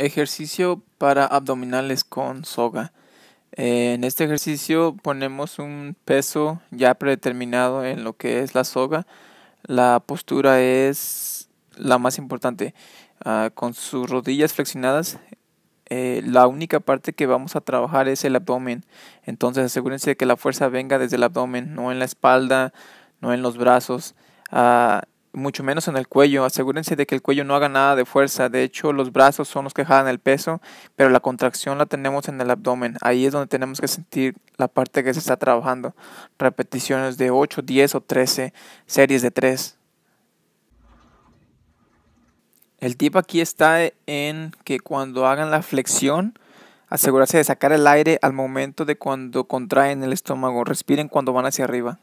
Ejercicio para abdominales con soga. Eh, en este ejercicio ponemos un peso ya predeterminado en lo que es la soga. La postura es la más importante. Ah, con sus rodillas flexionadas, eh, la única parte que vamos a trabajar es el abdomen. Entonces asegúrense de que la fuerza venga desde el abdomen, no en la espalda, no en los brazos. Ah, mucho menos en el cuello. Asegúrense de que el cuello no haga nada de fuerza. De hecho, los brazos son los que jalan el peso, pero la contracción la tenemos en el abdomen. Ahí es donde tenemos que sentir la parte que se está trabajando. Repeticiones de 8, 10 o 13, series de 3. El tip aquí está en que cuando hagan la flexión, asegúrense de sacar el aire al momento de cuando contraen el estómago. Respiren cuando van hacia arriba.